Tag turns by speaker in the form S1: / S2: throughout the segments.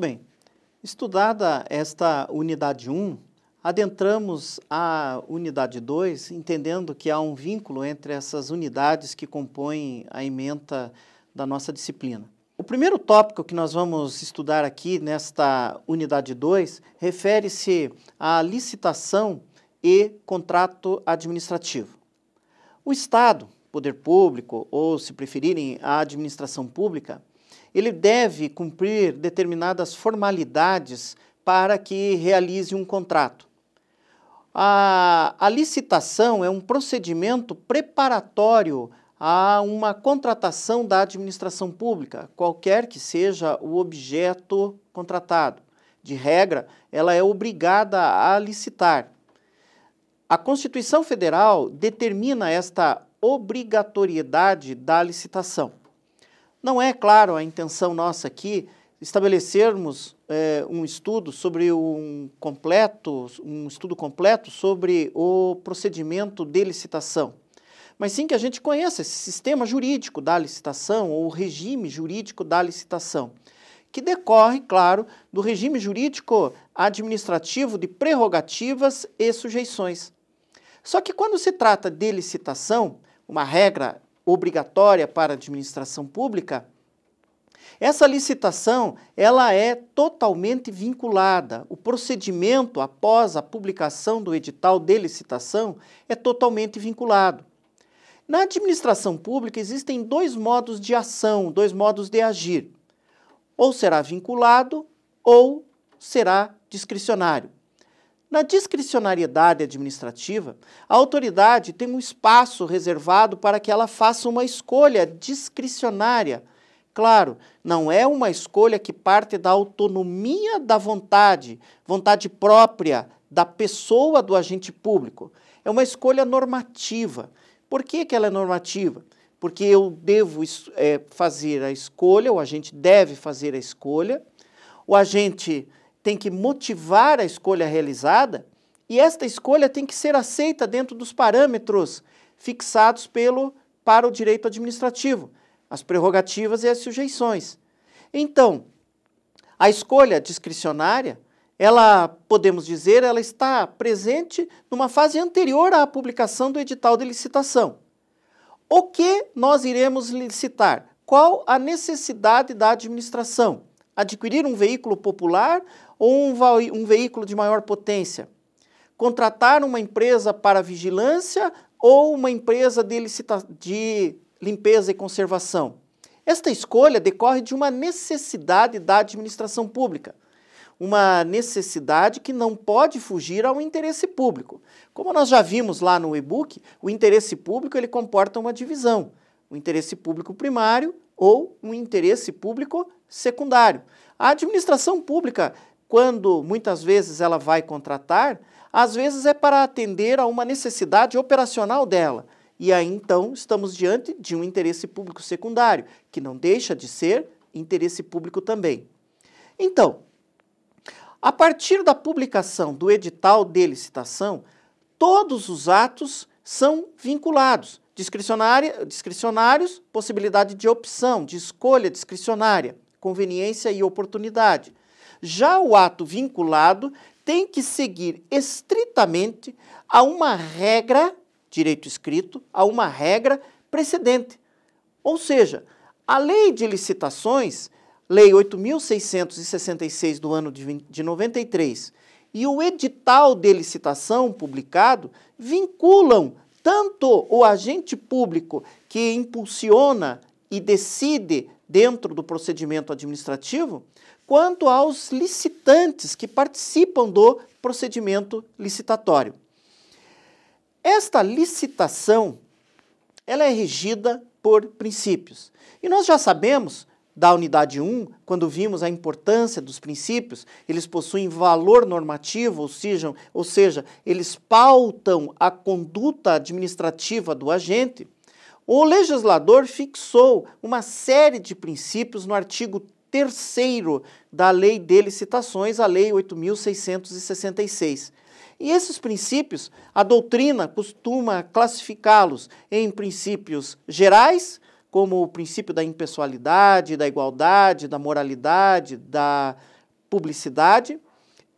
S1: bem, estudada esta unidade 1, adentramos a unidade 2, entendendo que há um vínculo entre essas unidades que compõem a ementa da nossa disciplina. O primeiro tópico que nós vamos estudar aqui nesta unidade 2 refere-se à licitação e contrato administrativo. O Estado, poder público ou, se preferirem, a administração pública, ele deve cumprir determinadas formalidades para que realize um contrato. A, a licitação é um procedimento preparatório a uma contratação da administração pública, qualquer que seja o objeto contratado. De regra, ela é obrigada a licitar. A Constituição Federal determina esta obrigatoriedade da licitação. Não é, claro, a intenção nossa aqui estabelecermos é, um estudo sobre um completo, um estudo completo sobre o procedimento de licitação, mas sim que a gente conheça esse sistema jurídico da licitação ou o regime jurídico da licitação, que decorre, claro, do regime jurídico administrativo de prerrogativas e sujeições. Só que quando se trata de licitação, uma regra obrigatória para a administração pública, essa licitação ela é totalmente vinculada. O procedimento após a publicação do edital de licitação é totalmente vinculado. Na administração pública existem dois modos de ação, dois modos de agir. Ou será vinculado ou será discricionário. Na discricionariedade administrativa, a autoridade tem um espaço reservado para que ela faça uma escolha discricionária. Claro, não é uma escolha que parte da autonomia da vontade, vontade própria da pessoa do agente público. É uma escolha normativa. Por que, que ela é normativa? Porque eu devo é, fazer a escolha, o agente deve fazer a escolha, o agente tem que motivar a escolha realizada e esta escolha tem que ser aceita dentro dos parâmetros fixados pelo para o direito administrativo, as prerrogativas e as sujeições. Então, a escolha discricionária, ela podemos dizer, ela está presente numa fase anterior à publicação do edital de licitação. O que nós iremos licitar? Qual a necessidade da administração? Adquirir um veículo popular ou um, um veículo de maior potência? Contratar uma empresa para vigilância ou uma empresa de, licita de limpeza e conservação? Esta escolha decorre de uma necessidade da administração pública, uma necessidade que não pode fugir ao interesse público. Como nós já vimos lá no e-book, o interesse público ele comporta uma divisão, o interesse público primário ou um interesse público secundário. A administração pública quando muitas vezes ela vai contratar, às vezes é para atender a uma necessidade operacional dela. E aí então estamos diante de um interesse público secundário, que não deixa de ser interesse público também. Então, a partir da publicação do edital de licitação, todos os atos são vinculados, discricionários, possibilidade de opção, de escolha discricionária, conveniência e oportunidade. Já o ato vinculado tem que seguir estritamente a uma regra, direito escrito, a uma regra precedente. Ou seja, a lei de licitações, lei 8.666 do ano de, 20, de 93, e o edital de licitação publicado vinculam tanto o agente público que impulsiona e decide dentro do procedimento administrativo, quanto aos licitantes que participam do procedimento licitatório. Esta licitação ela é regida por princípios. E nós já sabemos da unidade 1, quando vimos a importância dos princípios, eles possuem valor normativo, ou seja, ou seja, eles pautam a conduta administrativa do agente. O legislador fixou uma série de princípios no artigo terceiro da lei de licitações, a lei 8666. E esses princípios, a doutrina costuma classificá-los em princípios gerais, como o princípio da impessoalidade, da igualdade, da moralidade, da publicidade,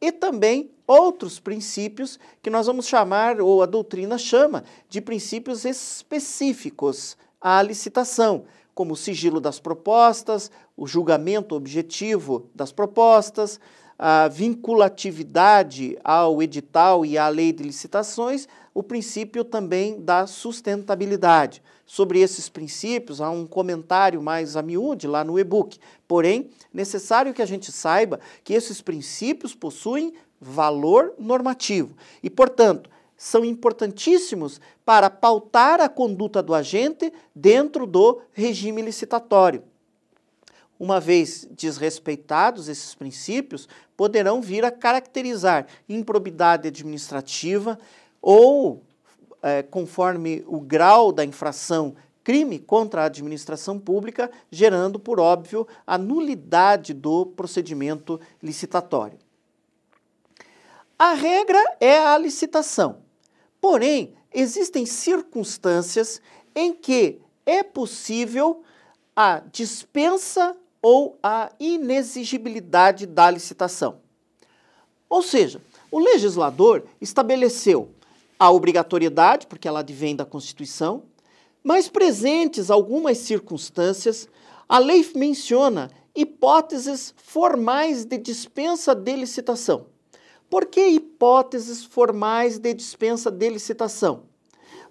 S1: e também outros princípios que nós vamos chamar, ou a doutrina chama, de princípios específicos à licitação, como o sigilo das propostas, o julgamento objetivo das propostas, a vinculatividade ao edital e à lei de licitações, o princípio também da sustentabilidade. Sobre esses princípios há um comentário mais a miúde lá no e-book. Porém, necessário que a gente saiba que esses princípios possuem valor normativo e, portanto, são importantíssimos para pautar a conduta do agente dentro do regime licitatório. Uma vez desrespeitados esses princípios, poderão vir a caracterizar improbidade administrativa ou, é, conforme o grau da infração, crime contra a administração pública, gerando, por óbvio, a nulidade do procedimento licitatório. A regra é a licitação Porém, existem circunstâncias em que é possível a dispensa ou a inexigibilidade da licitação. Ou seja, o legislador estabeleceu a obrigatoriedade, porque ela advém da Constituição, mas presentes algumas circunstâncias, a lei menciona hipóteses formais de dispensa de licitação. Por que hipóteses formais de dispensa de licitação?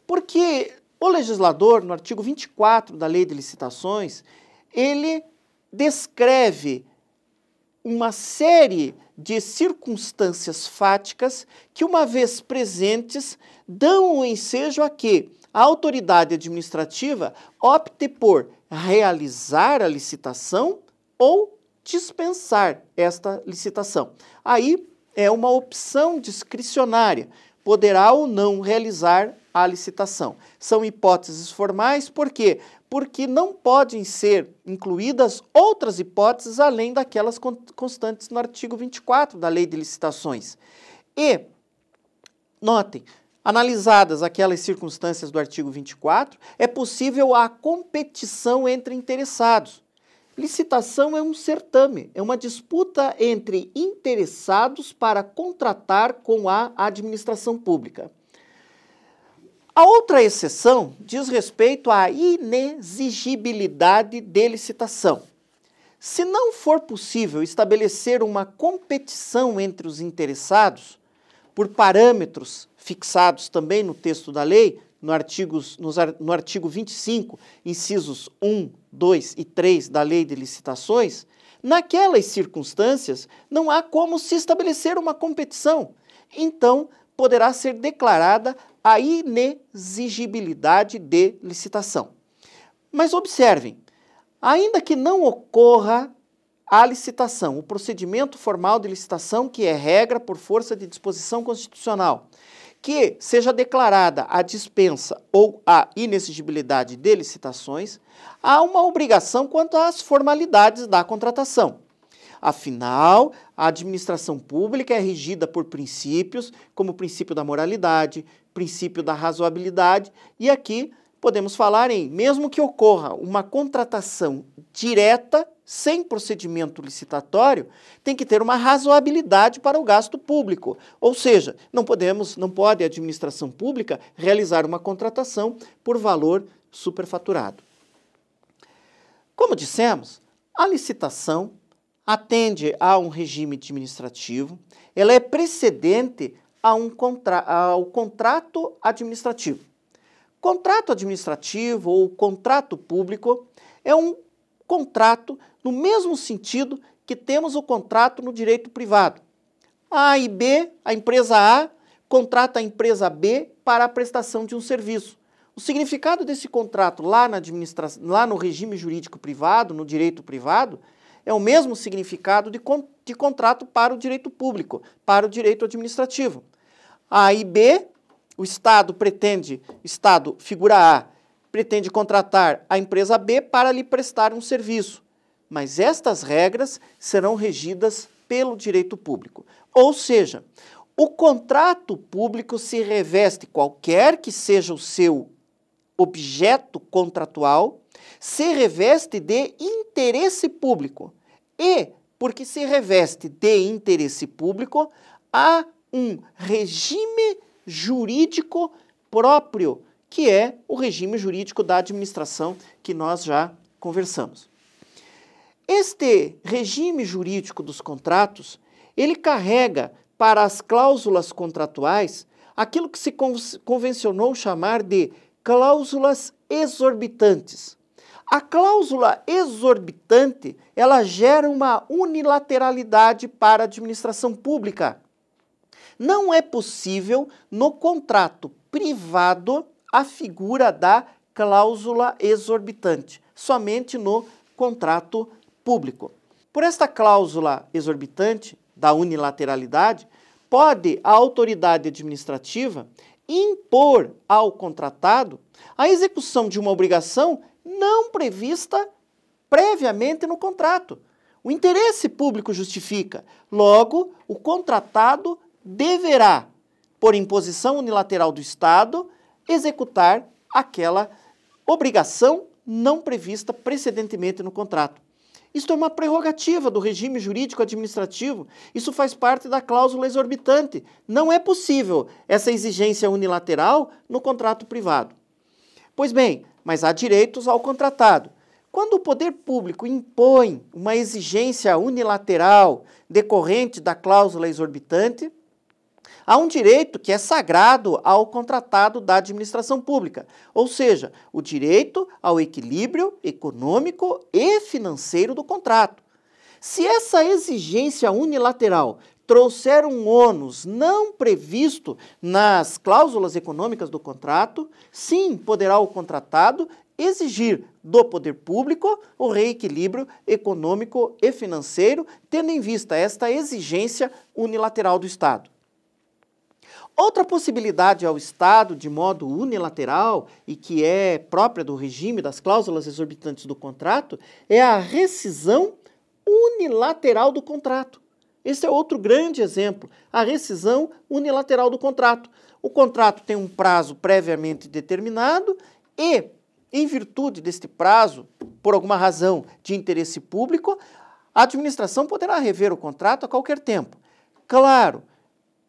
S1: Porque o legislador, no artigo 24 da Lei de Licitações, ele descreve uma série de circunstâncias fáticas que, uma vez presentes, dão o ensejo a que a autoridade administrativa opte por realizar a licitação ou dispensar esta licitação. Aí é uma opção discricionária, poderá ou não realizar a licitação. São hipóteses formais, por quê? Porque não podem ser incluídas outras hipóteses além daquelas constantes no artigo 24 da Lei de Licitações. E, notem, Analisadas aquelas circunstâncias do artigo 24, é possível a competição entre interessados. Licitação é um certame, é uma disputa entre interessados para contratar com a administração pública. A outra exceção diz respeito à inexigibilidade de licitação. Se não for possível estabelecer uma competição entre os interessados, por parâmetros fixados também no texto da lei, no, artigos, nos, no artigo 25, incisos 1, 2 e 3 da Lei de Licitações, naquelas circunstâncias não há como se estabelecer uma competição. Então, poderá ser declarada a inexigibilidade de licitação. Mas observem, ainda que não ocorra a licitação, o procedimento formal de licitação que é regra por força de disposição constitucional, que seja declarada a dispensa ou a inexigibilidade de licitações, há uma obrigação quanto às formalidades da contratação. Afinal, a administração pública é regida por princípios, como o princípio da moralidade, princípio da razoabilidade, e aqui podemos falar em, mesmo que ocorra uma contratação direta sem procedimento licitatório, tem que ter uma razoabilidade para o gasto público. Ou seja, não podemos, não pode a administração pública realizar uma contratação por valor superfaturado. Como dissemos, a licitação atende a um regime administrativo, ela é precedente a um contra ao contrato administrativo. Contrato administrativo ou contrato público é um contrato no mesmo sentido que temos o contrato no direito privado. A e B, a empresa A, contrata a empresa B para a prestação de um serviço. O significado desse contrato lá, na administração, lá no regime jurídico privado, no direito privado, é o mesmo significado de, con de contrato para o direito público, para o direito administrativo. A e B, o Estado pretende, Estado figura A, pretende contratar a empresa B para lhe prestar um serviço, mas estas regras serão regidas pelo direito público. Ou seja, o contrato público se reveste, qualquer que seja o seu objeto contratual, se reveste de interesse público. E, porque se reveste de interesse público, há um regime jurídico próprio que é o regime jurídico da administração que nós já conversamos. Este regime jurídico dos contratos, ele carrega para as cláusulas contratuais aquilo que se convencionou chamar de cláusulas exorbitantes. A cláusula exorbitante, ela gera uma unilateralidade para a administração pública. Não é possível no contrato privado a figura da cláusula exorbitante, somente no contrato público. Por esta cláusula exorbitante da unilateralidade, pode a autoridade administrativa impor ao contratado a execução de uma obrigação não prevista previamente no contrato. O interesse público justifica, logo, o contratado deverá, por imposição unilateral do Estado, executar aquela obrigação não prevista precedentemente no contrato. Isto é uma prerrogativa do regime jurídico administrativo. Isso faz parte da cláusula exorbitante. Não é possível essa exigência unilateral no contrato privado. Pois bem, mas há direitos ao contratado. Quando o poder público impõe uma exigência unilateral decorrente da cláusula exorbitante, Há um direito que é sagrado ao contratado da administração pública, ou seja, o direito ao equilíbrio econômico e financeiro do contrato. Se essa exigência unilateral trouxer um ônus não previsto nas cláusulas econômicas do contrato, sim, poderá o contratado exigir do poder público o reequilíbrio econômico e financeiro, tendo em vista esta exigência unilateral do Estado. Outra possibilidade ao é Estado, de modo unilateral e que é própria do regime das cláusulas exorbitantes do contrato, é a rescisão unilateral do contrato. Esse é outro grande exemplo, a rescisão unilateral do contrato. O contrato tem um prazo previamente determinado e, em virtude deste prazo, por alguma razão de interesse público, a administração poderá rever o contrato a qualquer tempo. Claro,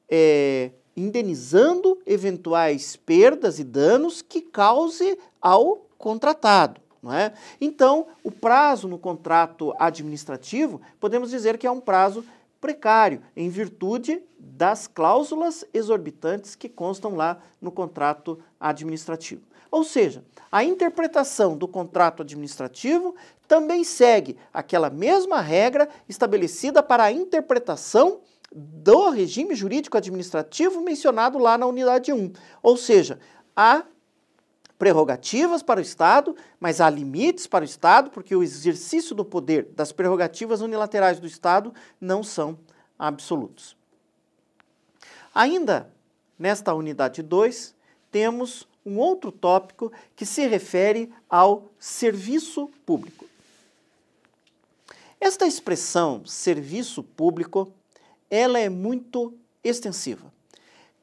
S1: é, indenizando eventuais perdas e danos que cause ao contratado. Não é? Então, o prazo no contrato administrativo, podemos dizer que é um prazo precário, em virtude das cláusulas exorbitantes que constam lá no contrato administrativo. Ou seja, a interpretação do contrato administrativo também segue aquela mesma regra estabelecida para a interpretação do regime jurídico administrativo mencionado lá na unidade 1. Ou seja, há prerrogativas para o Estado, mas há limites para o Estado, porque o exercício do poder das prerrogativas unilaterais do Estado não são absolutos. Ainda nesta unidade 2, temos um outro tópico que se refere ao serviço público. Esta expressão serviço público ela é muito extensiva.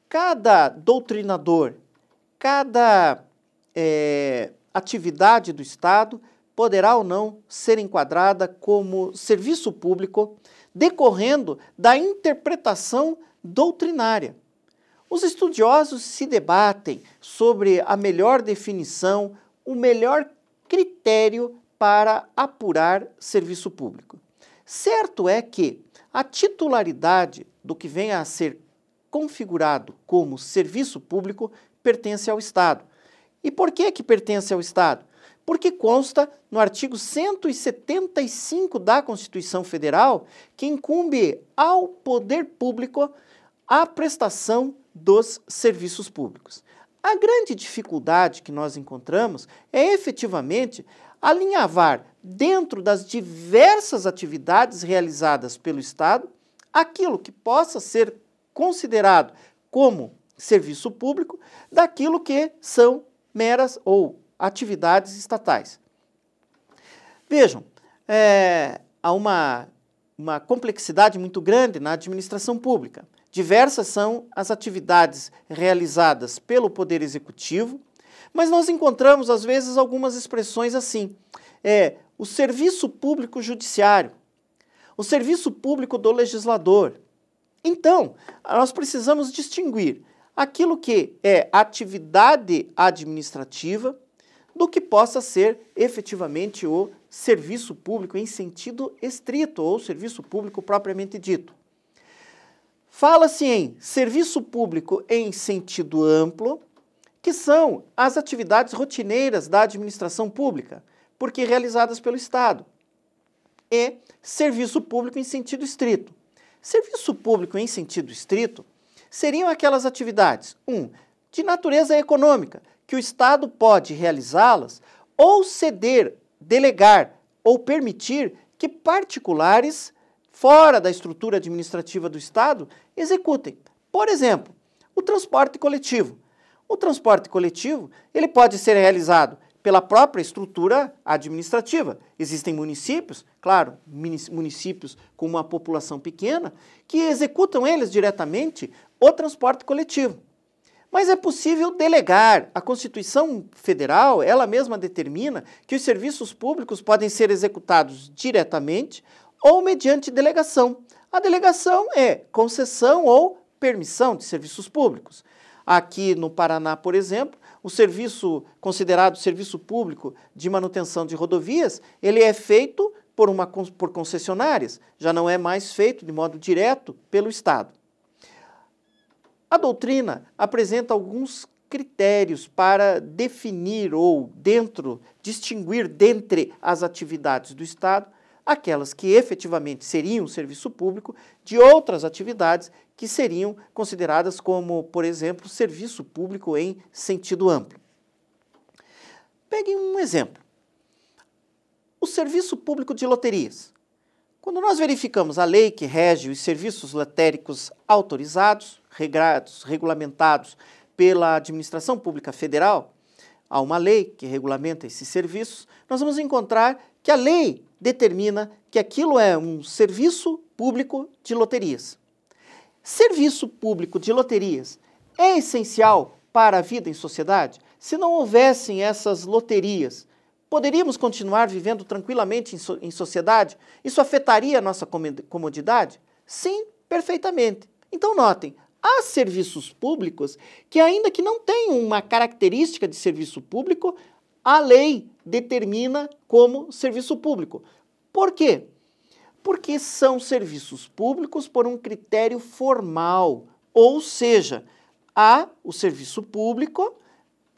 S1: Cada doutrinador, cada é, atividade do Estado poderá ou não ser enquadrada como serviço público decorrendo da interpretação doutrinária. Os estudiosos se debatem sobre a melhor definição, o melhor critério para apurar serviço público. Certo é que a titularidade do que venha a ser configurado como serviço público pertence ao Estado. E por que que pertence ao Estado? Porque consta no artigo 175 da Constituição Federal que incumbe ao poder público a prestação dos serviços públicos. A grande dificuldade que nós encontramos é efetivamente alinhavar dentro das diversas atividades realizadas pelo Estado, aquilo que possa ser considerado como serviço público daquilo que são meras ou atividades estatais. Vejam, é, há uma, uma complexidade muito grande na administração pública. Diversas são as atividades realizadas pelo Poder Executivo, mas nós encontramos, às vezes, algumas expressões assim. É, o serviço público judiciário, o serviço público do legislador. Então, nós precisamos distinguir aquilo que é atividade administrativa do que possa ser efetivamente o serviço público em sentido estrito ou serviço público propriamente dito. Fala-se em serviço público em sentido amplo, que são as atividades rotineiras da administração pública, porque realizadas pelo Estado. E serviço público em sentido estrito. Serviço público em sentido estrito seriam aquelas atividades, um, de natureza econômica, que o Estado pode realizá-las ou ceder, delegar ou permitir que particulares fora da estrutura administrativa do Estado executem. Por exemplo, o transporte coletivo. O transporte coletivo, ele pode ser realizado pela própria estrutura administrativa. Existem municípios, claro, municípios com uma população pequena, que executam eles diretamente o transporte coletivo. Mas é possível delegar. A Constituição Federal, ela mesma determina que os serviços públicos podem ser executados diretamente ou mediante delegação. A delegação é concessão ou permissão de serviços públicos. Aqui no Paraná, por exemplo, o serviço considerado serviço público de manutenção de rodovias, ele é feito por, uma, por concessionárias, já não é mais feito de modo direto pelo Estado. A doutrina apresenta alguns critérios para definir ou dentro, distinguir dentre as atividades do Estado aquelas que efetivamente seriam serviço público de outras atividades que seriam consideradas como, por exemplo, serviço público em sentido amplo. Peguem um exemplo. O serviço público de loterias. Quando nós verificamos a lei que rege os serviços lotéricos autorizados, regrados, regulamentados pela Administração Pública Federal, há uma lei que regulamenta esses serviços, nós vamos encontrar que a lei determina que aquilo é um serviço público de loterias. Serviço público de loterias é essencial para a vida em sociedade? Se não houvessem essas loterias, poderíamos continuar vivendo tranquilamente em, so em sociedade? Isso afetaria a nossa comodidade? Sim, perfeitamente. Então, notem, há serviços públicos que, ainda que não tenham uma característica de serviço público, a lei determina como serviço público. Por quê? Porque são serviços públicos por um critério formal, ou seja, há o serviço público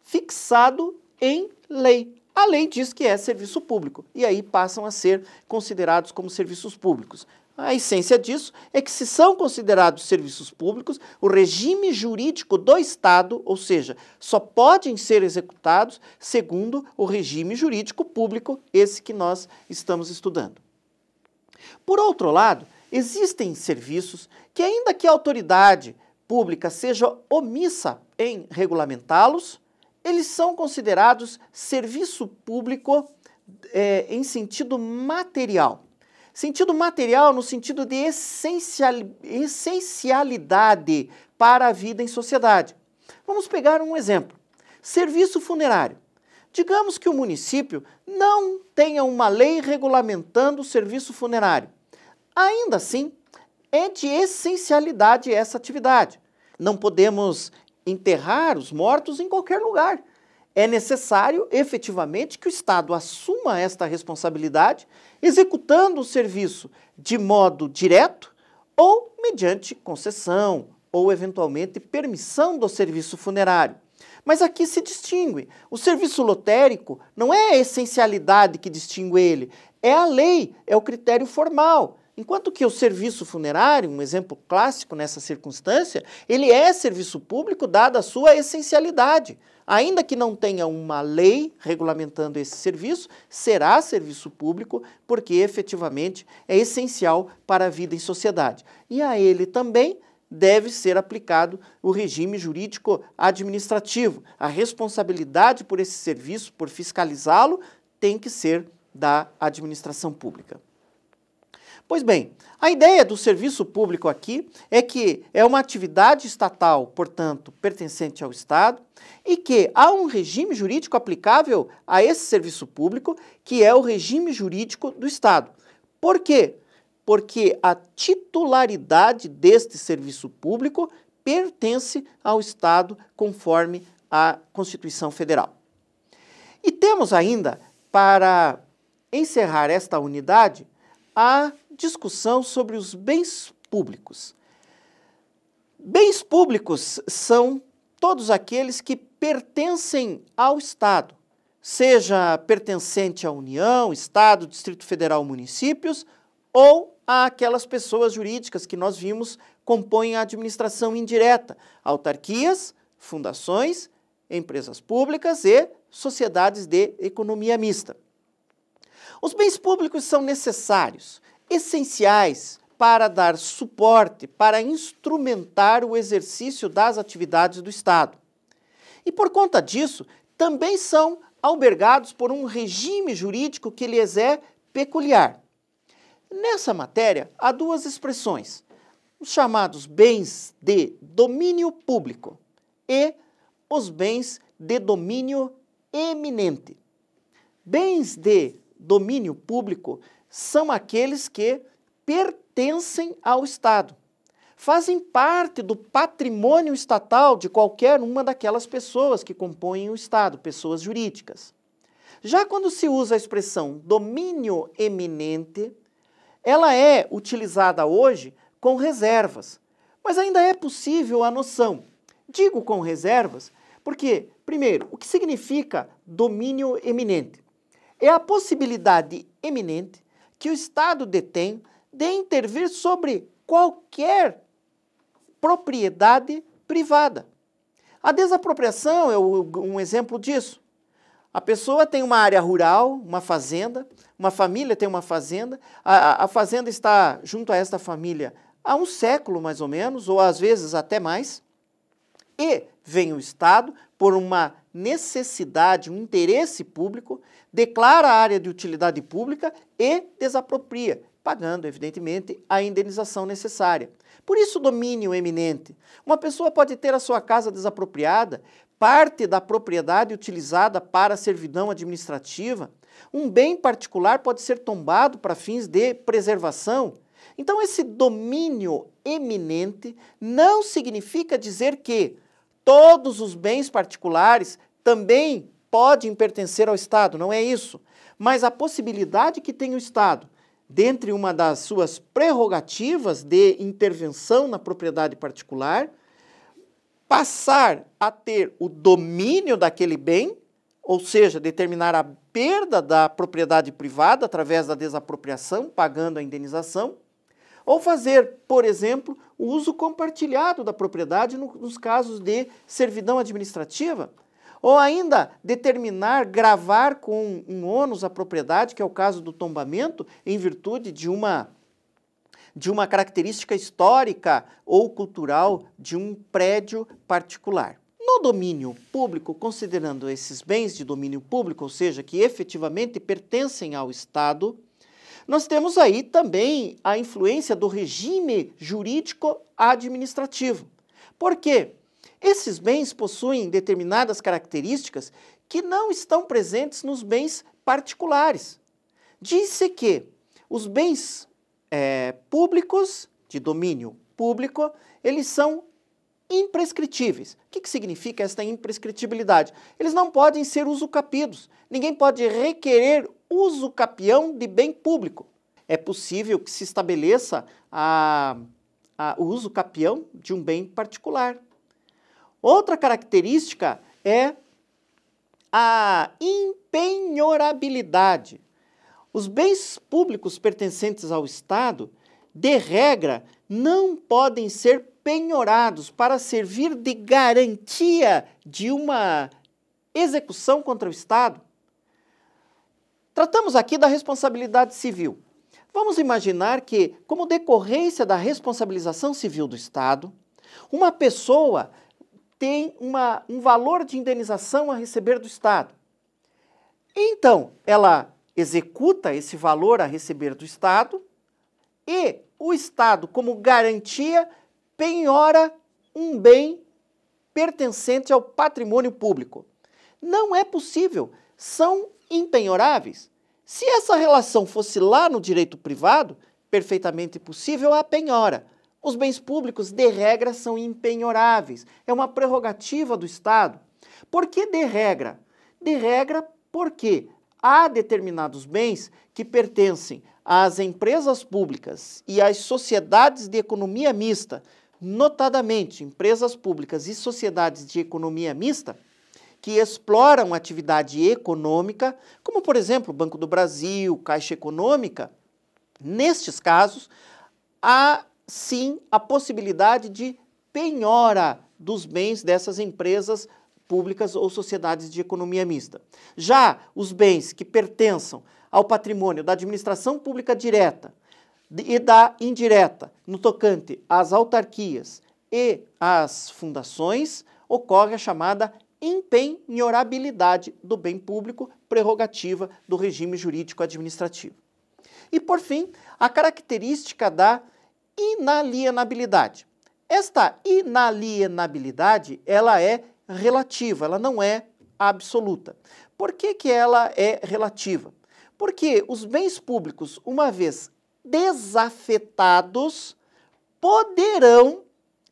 S1: fixado em lei. A lei diz que é serviço público e aí passam a ser considerados como serviços públicos. A essência disso é que, se são considerados serviços públicos, o regime jurídico do Estado, ou seja, só podem ser executados segundo o regime jurídico público, esse que nós estamos estudando. Por outro lado, existem serviços que, ainda que a autoridade pública seja omissa em regulamentá-los, eles são considerados serviço público é, em sentido material. Sentido material no sentido de essencial, essencialidade para a vida em sociedade. Vamos pegar um exemplo: serviço funerário. Digamos que o município não tenha uma lei regulamentando o serviço funerário. Ainda assim, é de essencialidade essa atividade. Não podemos enterrar os mortos em qualquer lugar. É necessário, efetivamente, que o Estado assuma esta responsabilidade, executando o serviço de modo direto ou mediante concessão ou, eventualmente, permissão do serviço funerário. Mas aqui se distingue. O serviço lotérico não é a essencialidade que distingue ele, é a lei, é o critério formal. Enquanto que o serviço funerário, um exemplo clássico nessa circunstância, ele é serviço público dada a sua essencialidade. Ainda que não tenha uma lei regulamentando esse serviço, será serviço público porque efetivamente é essencial para a vida em sociedade. E a ele também deve ser aplicado o regime jurídico administrativo. A responsabilidade por esse serviço, por fiscalizá-lo, tem que ser da administração pública. Pois bem, a ideia do serviço público aqui é que é uma atividade estatal, portanto, pertencente ao Estado, e que há um regime jurídico aplicável a esse serviço público, que é o regime jurídico do Estado. Por quê? porque a titularidade deste serviço público pertence ao Estado conforme a Constituição Federal. E temos ainda, para encerrar esta unidade, a discussão sobre os bens públicos. Bens públicos são todos aqueles que pertencem ao Estado, seja pertencente à União, Estado, Distrito Federal, municípios ou àquelas pessoas jurídicas que nós vimos compõem a administração indireta, autarquias, fundações, empresas públicas e sociedades de economia mista. Os bens públicos são necessários, essenciais para dar suporte, para instrumentar o exercício das atividades do Estado. E por conta disso, também são albergados por um regime jurídico que lhes é peculiar. Nessa matéria, há duas expressões, os chamados bens de domínio público e os bens de domínio eminente. Bens de domínio público são aqueles que pertencem ao Estado, fazem parte do patrimônio estatal de qualquer uma daquelas pessoas que compõem o Estado, pessoas jurídicas. Já quando se usa a expressão domínio eminente, ela é utilizada hoje com reservas, mas ainda é possível a noção. Digo com reservas porque, primeiro, o que significa domínio eminente? É a possibilidade eminente que o Estado detém de intervir sobre qualquer propriedade privada. A desapropriação é um exemplo disso. A pessoa tem uma área rural, uma fazenda, uma família tem uma fazenda, a, a fazenda está junto a esta família há um século mais ou menos, ou às vezes até mais, e vem o Estado, por uma necessidade, um interesse público, declara a área de utilidade pública e desapropria, pagando, evidentemente, a indenização necessária. Por isso, domínio eminente. Uma pessoa pode ter a sua casa desapropriada parte da propriedade utilizada para a servidão administrativa, um bem particular pode ser tombado para fins de preservação. Então, esse domínio eminente não significa dizer que todos os bens particulares também podem pertencer ao Estado, não é isso. Mas a possibilidade que tem o Estado, dentre uma das suas prerrogativas de intervenção na propriedade particular, passar a ter o domínio daquele bem, ou seja, determinar a perda da propriedade privada através da desapropriação, pagando a indenização, ou fazer, por exemplo, o uso compartilhado da propriedade nos casos de servidão administrativa, ou ainda determinar, gravar com um ônus a propriedade, que é o caso do tombamento, em virtude de uma de uma característica histórica ou cultural de um prédio particular. No domínio público, considerando esses bens de domínio público, ou seja, que efetivamente pertencem ao Estado, nós temos aí também a influência do regime jurídico administrativo. Por quê? Esses bens possuem determinadas características que não estão presentes nos bens particulares. Diz-se que os bens é, públicos, de domínio público, eles são imprescritíveis. O que, que significa esta imprescritibilidade? Eles não podem ser usucapidos. Ninguém pode requerer usucapião de bem público. É possível que se estabeleça a, a, o usucapião de um bem particular. Outra característica é a impenhorabilidade. Os bens públicos pertencentes ao Estado, de regra, não podem ser penhorados para servir de garantia de uma execução contra o Estado. Tratamos aqui da responsabilidade civil. Vamos imaginar que, como decorrência da responsabilização civil do Estado, uma pessoa tem uma, um valor de indenização a receber do Estado. Então, ela executa esse valor a receber do Estado e o Estado, como garantia, penhora um bem pertencente ao patrimônio público. Não é possível, são impenhoráveis. Se essa relação fosse lá no direito privado, perfeitamente possível a penhora. Os bens públicos, de regra, são impenhoráveis. É uma prerrogativa do Estado. Por que de regra? De regra porque há determinados bens que pertencem às empresas públicas e às sociedades de economia mista, notadamente empresas públicas e sociedades de economia mista, que exploram atividade econômica, como por exemplo Banco do Brasil, Caixa Econômica, nestes casos, há sim a possibilidade de penhora dos bens dessas empresas públicas ou sociedades de economia mista. Já os bens que pertençam ao patrimônio da administração pública direta e da indireta, no tocante às autarquias e às fundações, ocorre a chamada empenhorabilidade do bem público, prerrogativa do regime jurídico administrativo. E, por fim, a característica da inalienabilidade. Esta inalienabilidade, ela é relativa, ela não é absoluta. Por que, que ela é relativa? Porque os bens públicos, uma vez desafetados, poderão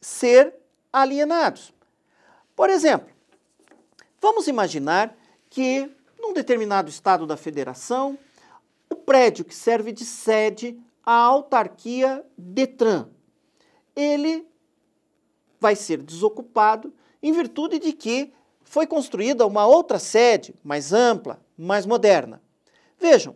S1: ser alienados. Por exemplo, vamos imaginar que num determinado estado da federação, o prédio que serve de sede à autarquia Detran, ele vai ser desocupado em virtude de que foi construída uma outra sede mais ampla, mais moderna. Vejam,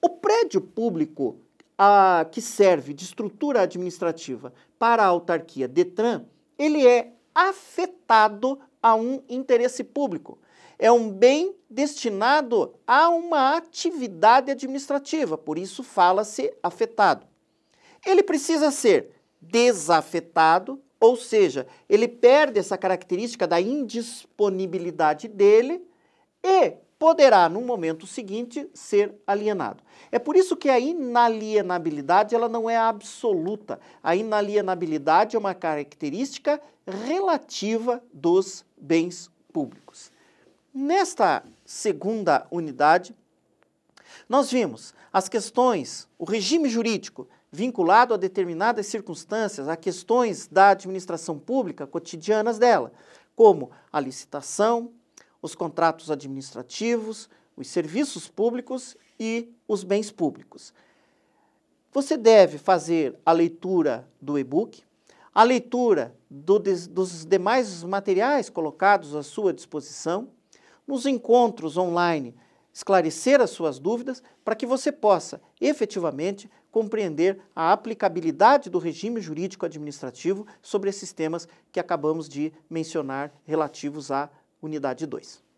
S1: o prédio público a, que serve de estrutura administrativa para a autarquia Detran, ele é afetado a um interesse público. É um bem destinado a uma atividade administrativa, por isso fala-se afetado. Ele precisa ser desafetado ou seja, ele perde essa característica da indisponibilidade dele e poderá, no momento seguinte, ser alienado. É por isso que a inalienabilidade ela não é absoluta. A inalienabilidade é uma característica relativa dos bens públicos. Nesta segunda unidade, nós vimos as questões, o regime jurídico vinculado a determinadas circunstâncias, a questões da administração pública cotidianas dela, como a licitação, os contratos administrativos, os serviços públicos e os bens públicos. Você deve fazer a leitura do e-book, a leitura do, dos demais materiais colocados à sua disposição, nos encontros online esclarecer as suas dúvidas para que você possa efetivamente compreender a aplicabilidade do regime jurídico administrativo sobre esses temas que acabamos de mencionar relativos à unidade 2.